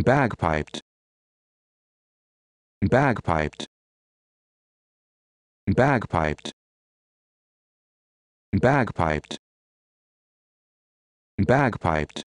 bagpiped bagpiped bagpiped bagpiped bagpiped